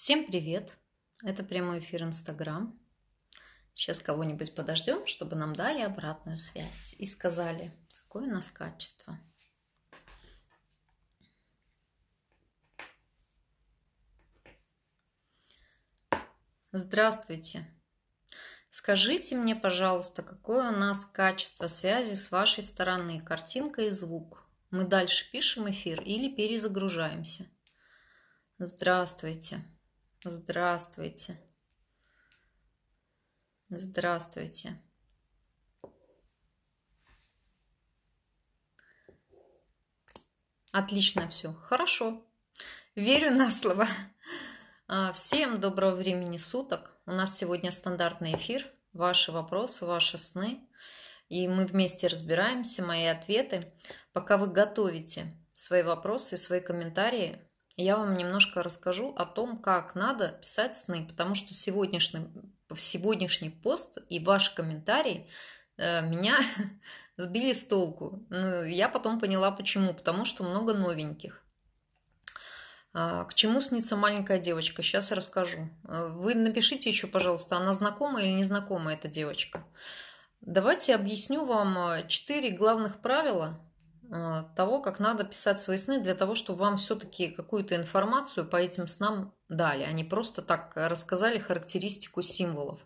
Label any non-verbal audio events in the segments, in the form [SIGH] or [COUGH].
Всем привет! Это прямой эфир Инстаграм. Сейчас кого-нибудь подождем, чтобы нам дали обратную связь и сказали, какое у нас качество. Здравствуйте! Скажите мне, пожалуйста, какое у нас качество связи с вашей стороны, картинка и звук? Мы дальше пишем эфир или перезагружаемся? Здравствуйте! Здравствуйте. Здравствуйте. Отлично все. Хорошо. Верю на слово. А, всем доброго времени суток. У нас сегодня стандартный эфир. Ваши вопросы, ваши сны. И мы вместе разбираемся, мои ответы. Пока вы готовите свои вопросы, свои комментарии, я вам немножко расскажу о том, как надо писать сны, потому что сегодняшний, сегодняшний пост и ваш комментарий э, меня [LAUGHS] сбили с толку. Ну, я потом поняла, почему. Потому что много новеньких. А, к чему снится маленькая девочка? Сейчас расскажу. Э, вы напишите еще, пожалуйста, она знакома или незнакома эта девочка. Давайте объясню вам э, четыре главных правила, а, того, как надо писать свои сны для того, чтобы вам все-таки какую-то информацию по этим снам дали, а не просто так рассказали характеристику символов.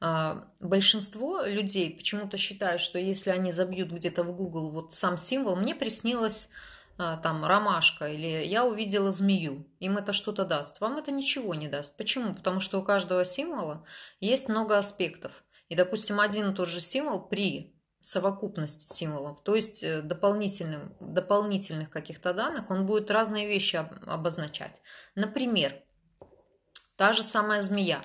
А, большинство людей почему-то считают, что если они забьют где-то в Google вот сам символ, мне приснилось а, там ромашка или я увидела змею, им это что-то даст. Вам это ничего не даст. Почему? Потому что у каждого символа есть много аспектов. И, допустим, один и тот же символ при совокупность символов, то есть э, дополнительным, дополнительных каких-то данных, он будет разные вещи обозначать. Например, та же самая змея,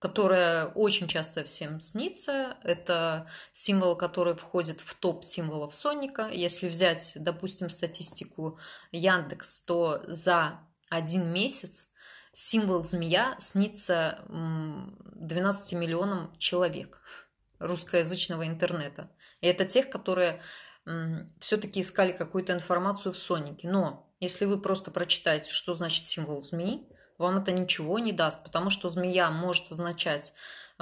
которая очень часто всем снится. Это символ, который входит в топ символов Соника. Если взять, допустим, статистику Яндекс, то за один месяц символ змея снится 12 миллионам человек русскоязычного интернета. И это тех, которые все-таки искали какую-то информацию в Сонике. Но если вы просто прочитаете, что значит символ змеи, вам это ничего не даст, потому что змея может означать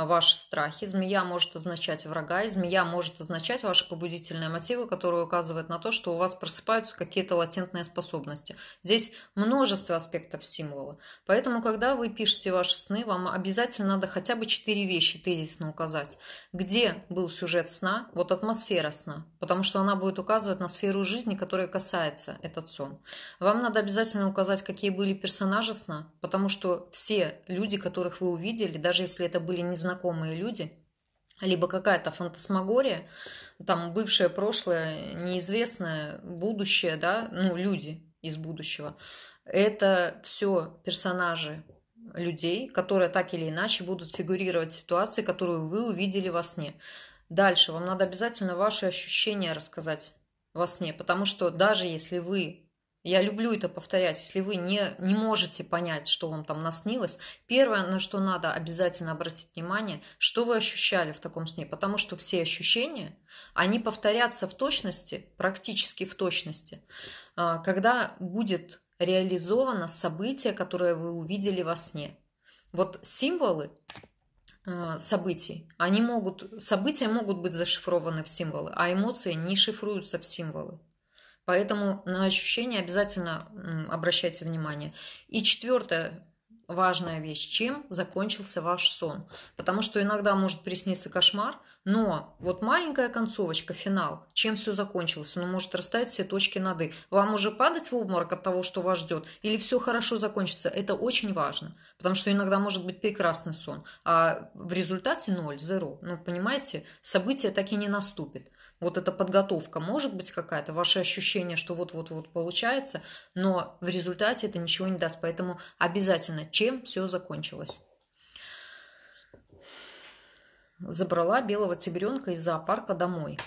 ваши страхи. Змея может означать врага, и змея может означать ваши побудительные мотивы, которые указывают на то, что у вас просыпаются какие-то латентные способности. Здесь множество аспектов символа. Поэтому, когда вы пишете ваши сны, вам обязательно надо хотя бы четыре вещи тезисно указать. Где был сюжет сна? Вот атмосфера сна, потому что она будет указывать на сферу жизни, которая касается этот сон. Вам надо обязательно указать, какие были персонажи сна, потому что все люди, которых вы увидели, даже если это были незнакомые, незнакомые люди, либо какая-то фантасмагория, там бывшее, прошлое, неизвестное, будущее, да, ну, люди из будущего. Это все персонажи людей, которые так или иначе будут фигурировать в ситуации, которую вы увидели во сне. Дальше вам надо обязательно ваши ощущения рассказать во сне, потому что даже если вы я люблю это повторять. Если вы не, не можете понять, что вам там наснилось, первое, на что надо обязательно обратить внимание, что вы ощущали в таком сне. Потому что все ощущения, они повторятся в точности, практически в точности. А, когда будет реализовано событие, которое вы увидели во сне. Вот символы а, событий, они могут, события могут быть зашифрованы в символы, а эмоции не шифруются в символы. Поэтому на ощущения обязательно обращайте внимание. И четвертое, важная вещь, чем закончился ваш сон. Потому что иногда может присниться кошмар, но вот маленькая концовочка, финал, чем все закончилось, оно ну, может расставить все точки над «и». Вам уже падать в обморок от того, что вас ждет, или все хорошо закончится, это очень важно. Потому что иногда может быть прекрасный сон, а в результате ноль, зеро. Ну, понимаете, событие так и не наступит вот эта подготовка может быть какая-то, ваше ощущение, что вот-вот-вот получается, но в результате это ничего не даст. Поэтому обязательно, чем все закончилось. Забрала белого тигренка из зоопарка домой.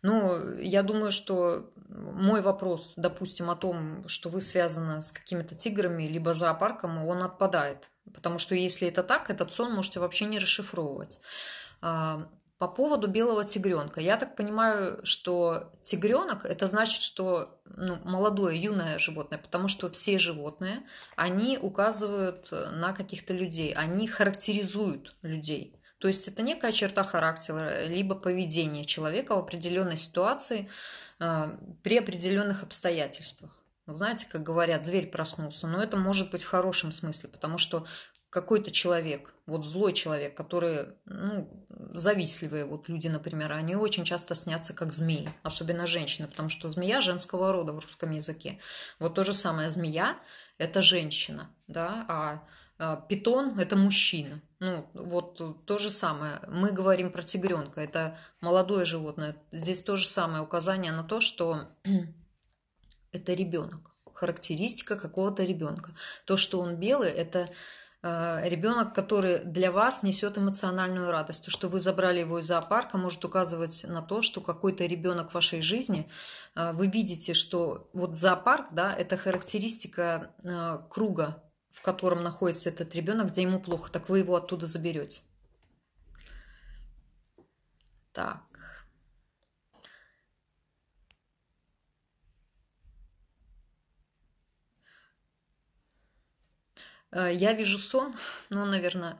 Ну, я думаю, что мой вопрос, допустим, о том, что вы связаны с какими-то тиграми, либо зоопарком, он отпадает. Потому что если это так, этот сон можете вообще не расшифровывать. А, по поводу белого тигренка. Я так понимаю, что тигренок это значит, что ну, молодое, юное животное, потому что все животные, они указывают на каких-то людей, они характеризуют людей. То есть это некая черта характера, либо поведение человека в определенной ситуации э, при определенных обстоятельствах. Знаете, как говорят, зверь проснулся, но это может быть в хорошем смысле, потому что какой-то человек, вот злой человек, который, ну, завистливые вот люди, например, они очень часто снятся как змеи, особенно женщины, потому что змея женского рода в русском языке. Вот то же самое, змея – это женщина, да, а, а Питон – это мужчина. Ну, вот то же самое. Мы говорим про тигренка, это молодое животное. Здесь то же самое указание на то, что [CLEARS THROAT] это ребенок, характеристика какого-то ребенка. То, что он белый, это Э, ребенок, который для вас несет эмоциональную радость. То, что вы забрали его из зоопарка, может указывать на то, что какой-то ребенок в вашей жизни, э, вы видите, что вот зоопарк, да, это характеристика э, круга, в котором находится этот ребенок, где ему плохо, так вы его оттуда заберете. Так. Э, я вижу сон, [LAUGHS] но, наверное,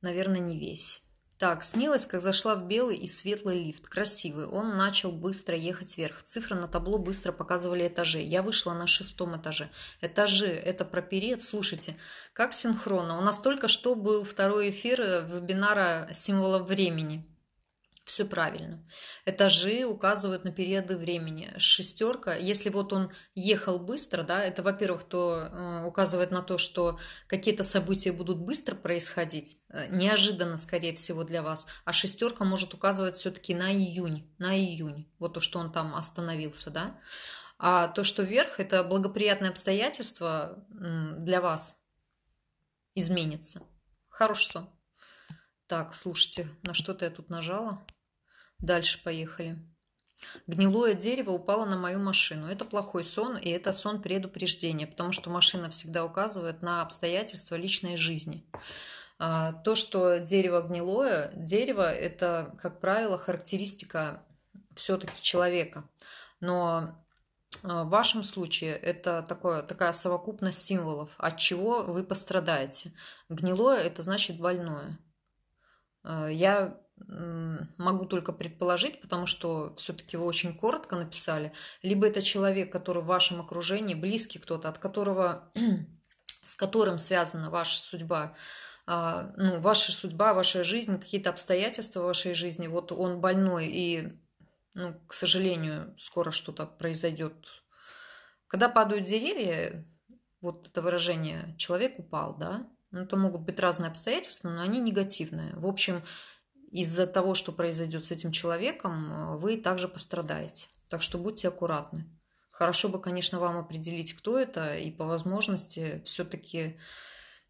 наверное, не весь. Так, снилось, как зашла в белый и светлый лифт. Красивый. Он начал быстро ехать вверх. Цифры на табло быстро показывали этажи. Я вышла на шестом этаже. Этажи. Это про период. Слушайте, как синхронно. У нас только что был второй эфир э, вебинара «Символов времени». Все правильно. Этажи указывают на периоды времени. Шестерка, если вот он ехал быстро, да, это, во-первых, то э, указывает на то, что какие-то события будут быстро происходить, э, неожиданно, скорее всего, для вас. А шестерка может указывать все-таки на июнь, на июнь, вот то, что он там остановился, да. А то, что вверх, это благоприятное обстоятельство для вас изменится. Хорошо. Так, слушайте, на что-то я тут нажала. Дальше поехали. Гнилое дерево упало на мою машину. Это плохой сон, и это сон предупреждения, потому что машина всегда указывает на обстоятельства личной жизни. А, то, что дерево гнилое, дерево – это, как правило, характеристика все-таки человека. Но а, в вашем случае это такое, такая совокупность символов, от чего вы пострадаете. Гнилое – это значит больное. А, я могу только предположить, потому что все-таки вы очень коротко написали, либо это человек, который в вашем окружении, близкий кто-то, от которого, [CLEARS THROAT] с которым связана ваша судьба, а, ну, ваша судьба, ваша жизнь, какие-то обстоятельства вашей жизни, вот он больной и, ну, к сожалению, скоро что-то произойдет. Когда падают деревья, вот это выражение «человек упал», да, ну, это могут быть разные обстоятельства, но они негативные. В общем, из-за того, что произойдет с этим человеком, э, вы также пострадаете. Так что будьте аккуратны. Хорошо бы, конечно, вам определить, кто это, и по возможности все-таки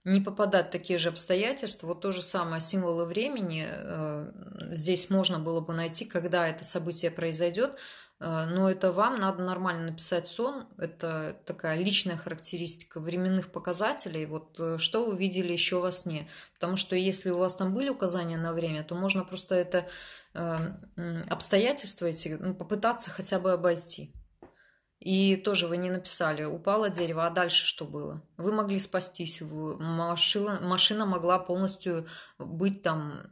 не попадать в такие же обстоятельства. Вот то же самое символы времени. Э, здесь можно было бы найти, когда это событие произойдет, Э, но это вам надо нормально написать сон. Это такая личная характеристика временных показателей. Вот э, что вы видели еще во сне. Потому что если у вас там были указания на время, то можно просто это эм, обстоятельства эти ну, попытаться хотя бы обойти. И тоже вы не написали, упало дерево, а дальше что было? Вы могли спастись, машина, машина могла полностью быть там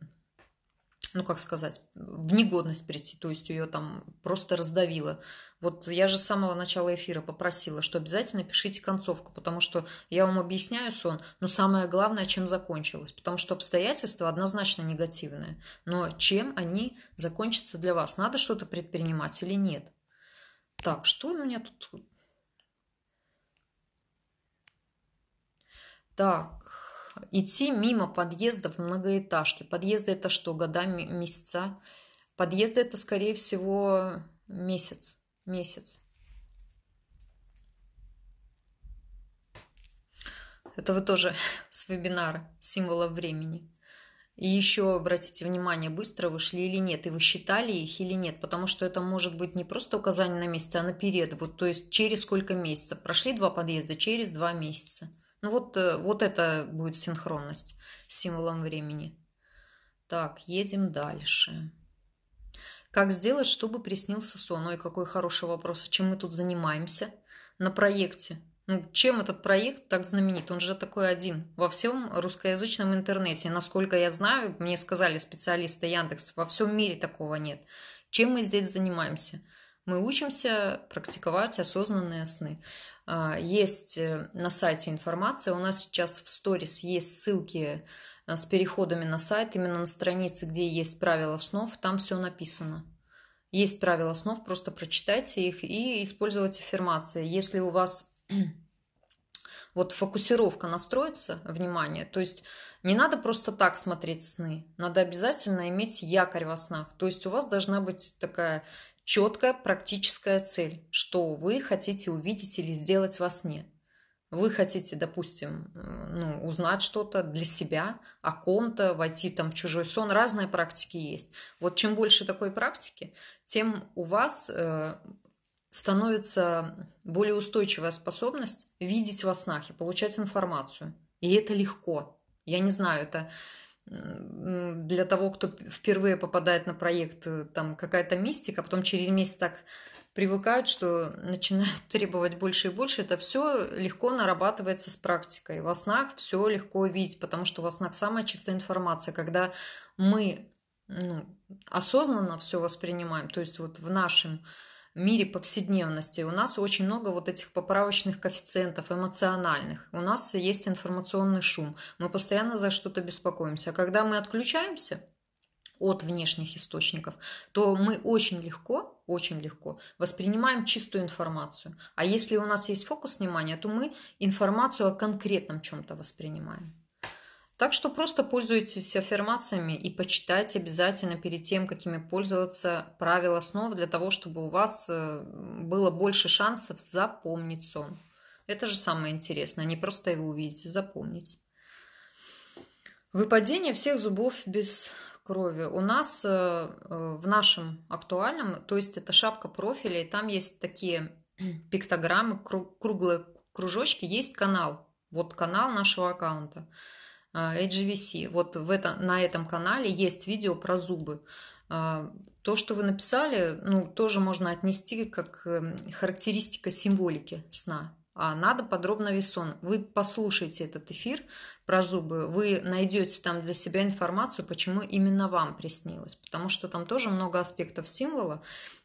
ну как сказать, в негодность прийти, то есть ее там просто раздавило. Вот я же с самого начала эфира попросила, что обязательно пишите концовку, потому что я вам объясняю сон, но самое главное, чем закончилось, потому что обстоятельства однозначно негативные, но чем они закончатся для вас? Надо что-то предпринимать или нет? Так, что у меня тут? Так, идти мимо подъезда в многоэтажке. Подъезды это что, года, месяца? Подъезды это, скорее всего, месяц. Месяц. Это вы тоже с вебинара символов времени. И еще обратите внимание, быстро вышли или нет, и вы считали их или нет, потому что это может быть не просто указание на месяц, а наперед, вот, то есть через сколько месяцев. Прошли два подъезда, через два месяца – ну вот, э, вот это будет синхронность с символом времени. Так, едем дальше. Как сделать, чтобы приснился сон? Ой, какой хороший вопрос. А чем мы тут занимаемся на проекте? Ну, чем этот проект так знаменит? Он же такой один во всем русскоязычном интернете. Насколько я знаю, мне сказали специалисты Яндекс, во всем мире такого нет. Чем мы здесь занимаемся? Мы учимся практиковать осознанные сны. А, есть э, на сайте информация. У нас сейчас в сторис есть ссылки э, с переходами на сайт, именно на странице, где есть правила снов, там все написано. Есть правила снов, просто прочитайте их и используйте аффирмации. Если у вас [CLEARS THROAT] вот фокусировка настроится, внимание, то есть не надо просто так смотреть сны, надо обязательно иметь якорь во снах, то есть у вас должна быть такая Четкая практическая цель, что вы хотите увидеть или сделать во сне. Вы хотите, допустим, ну, узнать что-то для себя, о ком-то, войти там в чужой сон. Разные практики есть. Вот чем больше такой практики, тем у вас э, становится более устойчивая способность видеть во снах и получать информацию. И это легко. Я не знаю, это для того, кто впервые попадает на проект, э, там какая-то мистика, потом через месяц так привыкают, что начинают [LAUGHS] требовать больше и больше, это все легко нарабатывается с практикой. Во снах все легко видеть, потому что во снах самая чистая информация. Когда мы ну, осознанно все воспринимаем, то есть вот в нашем мире повседневности. У нас очень много вот этих поправочных коэффициентов эмоциональных. У нас есть информационный шум. Мы постоянно за что-то беспокоимся. А когда мы отключаемся, от внешних источников, то мы очень легко, очень легко воспринимаем чистую информацию. А если у нас есть фокус внимания, то мы информацию о конкретном чем-то воспринимаем. Так что просто пользуйтесь аффирмациями и почитайте обязательно перед тем, какими пользоваться правила снов, для того, чтобы у вас э, было больше шансов запомнить сон. Это же самое интересное, а не просто его увидеть, запомнить. Выпадение всех зубов без крови. У нас э, э, в нашем актуальном, то есть это шапка профиля, и там есть такие [CLEARS THROAT] пиктограммы, круглые кружочки, есть канал. Вот канал нашего аккаунта. А, HVC. Вот в это, на этом канале есть видео про зубы. А, то, что вы написали, ну, тоже можно отнести как эм, характеристика символики сна. А надо подробно весон. Вы послушайте этот эфир про зубы, вы найдете там для себя информацию, почему именно вам приснилось. Потому что там тоже много аспектов символа,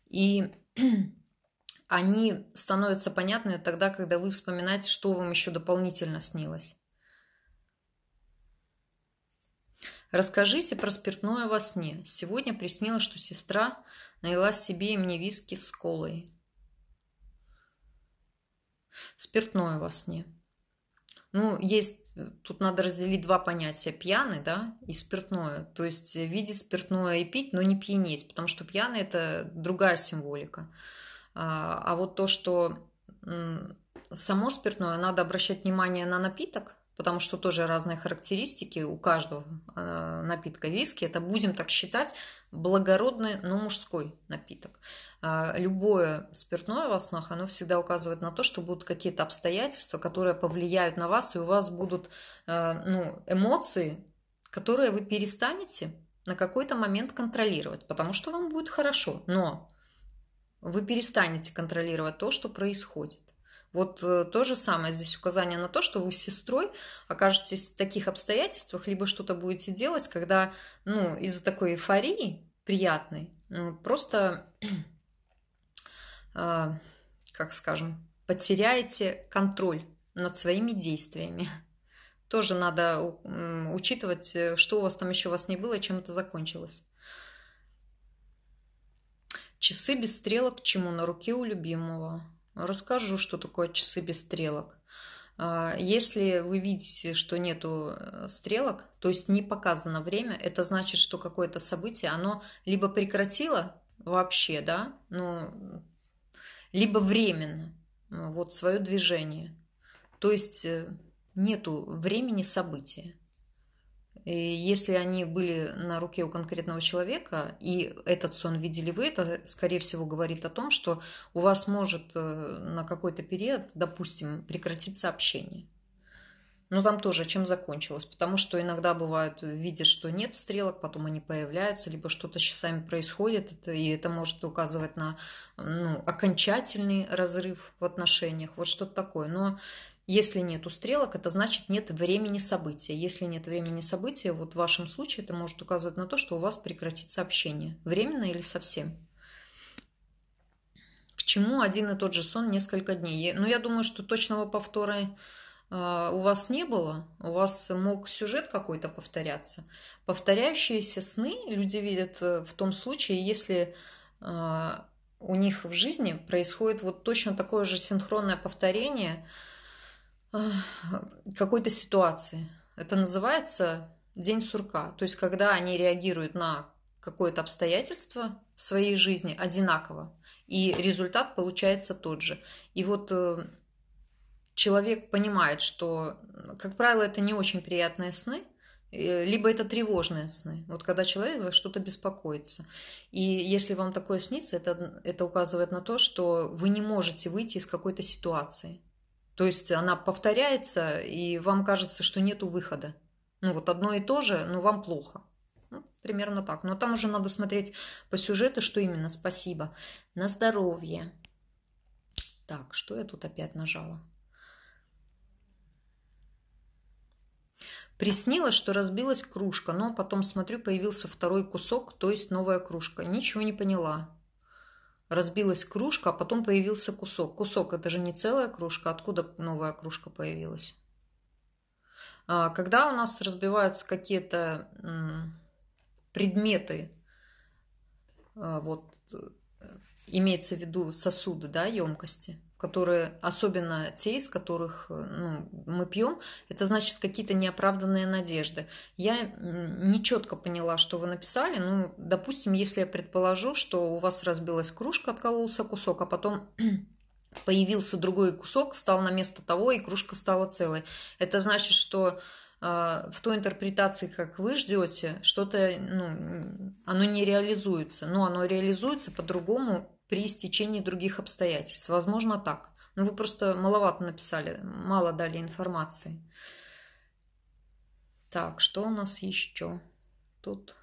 и [CLEARS THROAT] они становятся понятны тогда, когда вы вспоминаете, что вам еще дополнительно снилось. Расскажите про спиртное во сне. Сегодня приснилось, что сестра налила себе и мне виски с колой. Спиртное во сне. Ну, есть, тут надо разделить два понятия. Пьяный, да, и спиртное. То есть э, видеть спиртное и пить, но не пьянеть, потому что пьяный – это другая символика. А, а вот то, что само спиртное, надо обращать внимание на напиток, потому что тоже разные характеристики у каждого э, напитка виски. Это, будем так считать, благородный, но мужской напиток. А, любое спиртное в основах, оно всегда указывает на то, что будут какие-то обстоятельства, которые повлияют на вас, и у вас будут э, ну, эмоции, которые вы перестанете на какой-то момент контролировать, потому что вам будет хорошо, но вы перестанете контролировать то, что происходит. Вот э, то же самое, здесь указание на то, что вы с сестрой окажетесь в таких обстоятельствах, либо что-то будете делать, когда, ну, из-за такой эйфории приятной, ну, просто, [CLEARS THROAT] а, как скажем, потеряете контроль над своими действиями. [LAUGHS] Тоже надо учитывать, э, что у вас там еще у вас не было чем это закончилось. Часы без стрелок, чему на руке у любимого. Расскажу, что такое часы без стрелок. А, если вы видите, что нету э, стрелок, то есть не показано время, это значит, что какое-то событие, оно либо прекратило вообще, да, ну, либо временно э, вот свое движение. То есть э, нету времени события. И э, если они были на руке у конкретного человека, и этот сон видели вы, это, э, скорее всего, говорит о том, что у вас может э, на какой-то период, допустим, прекратиться общение. Но там тоже чем закончилось, потому что иногда бывают, видят, что нет стрелок, потом они появляются, либо что-то с часами происходит, и это может указывать на ну, окончательный разрыв в отношениях, вот что-то такое. Но если нету стрелок, это значит нет времени события. Если нет времени события, вот в вашем случае это может указывать на то, что у вас прекратится общение. Временно или совсем. К чему один и тот же сон несколько дней? ну, я думаю, что точного повтора э, у вас не было, у вас мог сюжет какой-то повторяться. Повторяющиеся сны люди видят э, в том случае, если э, у них в жизни происходит вот точно такое же синхронное повторение – какой-то ситуации. Это называется день сурка. То есть, когда они реагируют на какое-то обстоятельство в своей жизни одинаково, и результат получается тот же. И вот э, человек понимает, что, как правило, это не очень приятные сны, э, либо это тревожные сны, вот когда человек за что-то беспокоится. И если вам такое снится, это, это указывает на то, что вы не можете выйти из какой-то ситуации. То есть она повторяется, и вам кажется, что нету выхода. Ну вот одно и то же, но вам плохо. Ну, примерно так. Но там уже надо смотреть по сюжету, что именно спасибо. На здоровье. Так, что я тут опять нажала? Приснилось, что разбилась кружка, но потом смотрю, появился второй кусок, то есть новая кружка. Ничего не поняла разбилась кружка, а потом появился кусок. Кусок – это же не целая кружка. Откуда новая кружка появилась? А, когда у нас разбиваются какие-то предметы, а, вот э, имеется в виду сосуды, да, емкости – которые, особенно те, из которых э, ну, мы пьем, это значит какие-то неоправданные надежды. Я не четко поняла, что вы написали. Ну, допустим, если я предположу, что у вас разбилась кружка, откололся кусок, а потом [CLEARS THROAT] появился другой кусок, стал на место того, и кружка стала целой. Это значит, что а, в той интерпретации, как вы ждете, что-то, ну, оно не реализуется. Но оно реализуется по-другому, при истечении других обстоятельств. Возможно, так. Но ну, вы просто маловато написали, мало дали информации. Так, что у нас еще тут?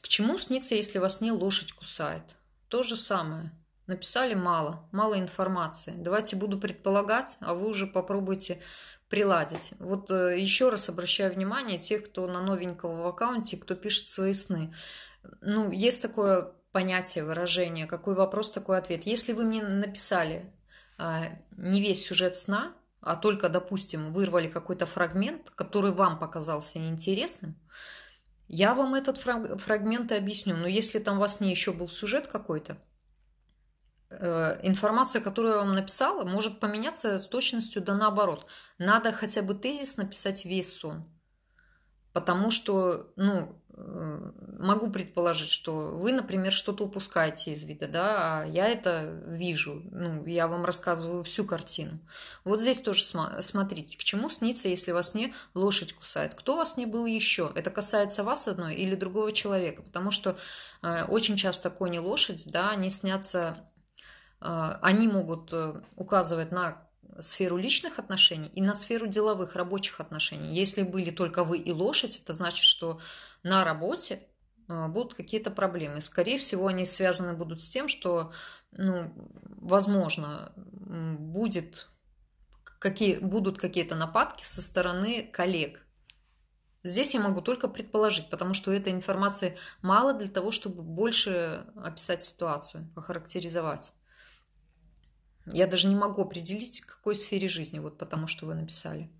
К чему снится, если во сне лошадь кусает? То же самое. Написали мало, мало информации. Давайте буду предполагать, а вы уже попробуйте приладить. Вот э, еще раз обращаю внимание тех, кто на новенького в аккаунте, кто пишет свои сны. Ну, есть такое понятие, выражение, какой вопрос, такой ответ. Если вы мне написали э, не весь сюжет сна, а только, допустим, вырвали какой-то фрагмент, который вам показался неинтересным, я вам этот фрагмент и объясню. Но если там у вас не еще был сюжет какой-то, э, информация, которую я вам написала, может поменяться с точностью да наоборот. Надо хотя бы тезис написать весь сон. Потому что, ну, могу предположить, что вы, например, что-то упускаете из вида, да, а я это вижу, ну, я вам рассказываю всю картину. Вот здесь тоже смотрите, к чему снится, если во сне лошадь кусает, кто во сне был еще, это касается вас одной или другого человека, потому что э, очень часто кони лошадь, да, они снятся, э, они могут э, указывать на сферу личных отношений и на сферу деловых, рабочих отношений. Если были только вы и лошадь, это значит, что на работе э, будут какие-то проблемы. Скорее всего, они связаны будут с тем, что, ну, возможно, будет какие, будут какие-то нападки со стороны коллег. Здесь я могу только предположить, потому что этой информации мало для того, чтобы больше описать ситуацию, охарактеризовать. Я даже не могу определить, в какой сфере жизни, вот потому что вы написали.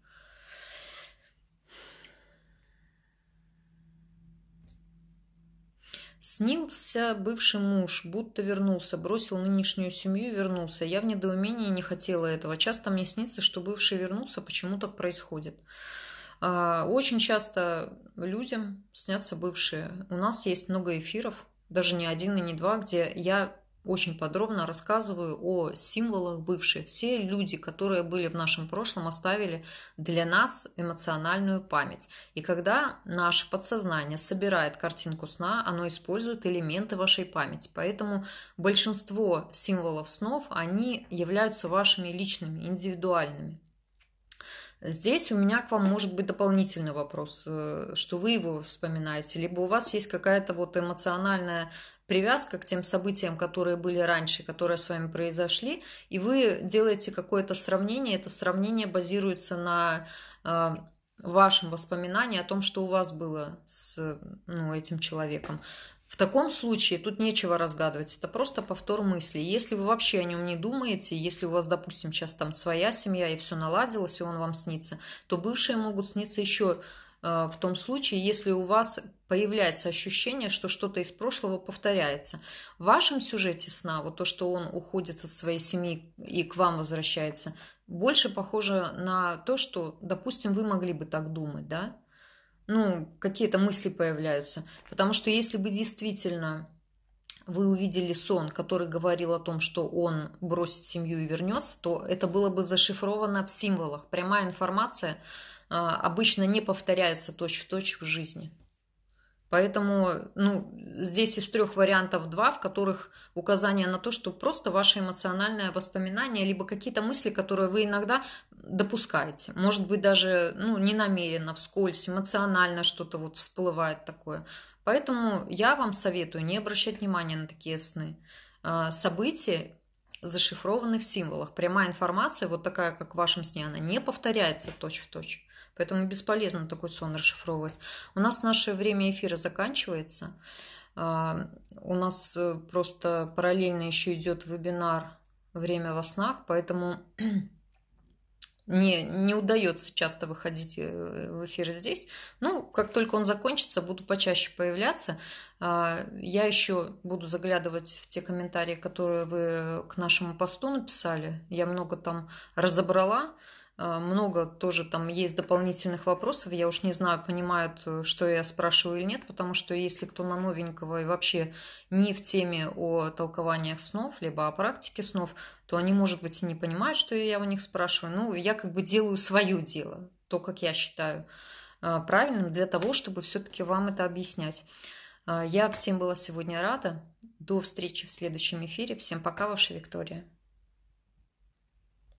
Снился бывший муж, будто вернулся, бросил нынешнюю семью и вернулся. Я в недоумении не хотела этого. Часто мне снится, что бывший вернулся, почему так происходит. А, очень часто людям снятся бывшие. У нас есть много эфиров, даже не один и не два, где я очень подробно рассказываю о символах бывших. Все люди, которые были в нашем прошлом, оставили для нас эмоциональную память. И когда наше подсознание собирает картинку сна, оно использует элементы вашей памяти. Поэтому большинство символов снов, они являются вашими личными, индивидуальными. Здесь у меня к вам может быть дополнительный вопрос, э, что вы его вспоминаете, либо у вас есть какая-то вот эмоциональная привязка к тем событиям, которые были раньше, которые с вами произошли, и вы делаете какое-то сравнение. Это сравнение базируется на э, вашем воспоминании о том, что у вас было с ну, этим человеком. В таком случае тут нечего разгадывать, это просто повтор мысли. Если вы вообще о нем не думаете, если у вас, допустим, сейчас там своя семья и все наладилось, и он вам снится, то бывшие могут сниться еще Э, в том случае, если у вас появляется ощущение, что что-то из прошлого повторяется. В вашем сюжете сна, вот то, что он уходит от своей семьи и к вам возвращается, больше похоже на то, что, допустим, вы могли бы так думать, да? Ну, какие-то мысли появляются. Потому что если бы действительно вы увидели сон, который говорил о том, что он бросит семью и вернется, то это было бы зашифровано в символах. Прямая информация – а, обычно не повторяются точь-в-точь -в, жизни. Поэтому ну, здесь из трех вариантов два, в которых указание на то, что просто ваше эмоциональное воспоминание, либо какие-то мысли, которые вы иногда допускаете. Может быть, даже ну, не намеренно, вскользь, эмоционально что-то вот всплывает такое. Поэтому я вам советую не обращать внимания на такие сны. А, события зашифрованы в символах. Прямая информация, вот такая, как в вашем сне, она не повторяется точь-в-точь. точь в точь Поэтому бесполезно такой сон расшифровывать. У нас наше время эфира заканчивается. А, у нас э, просто параллельно еще идет вебинар «Время во снах», поэтому [CLEARS THROAT] не, не удается часто выходить э, в эфир здесь. Ну, как только он закончится, буду почаще появляться. А, я еще буду заглядывать в те комментарии, которые вы э, к нашему посту написали. Я много там разобрала. А, много тоже там есть дополнительных вопросов. Я уж не знаю, понимают, э, что я спрашиваю или нет, потому что если кто на новенького и вообще не в теме о толкованиях снов, либо о практике снов, то они, может быть, и не понимают, что я у них спрашиваю. Ну, я как бы делаю свое дело, то, как я считаю а, правильным, для того, чтобы все-таки вам это объяснять. А, я всем была сегодня рада. До встречи в следующем эфире. Всем пока, ваша Виктория.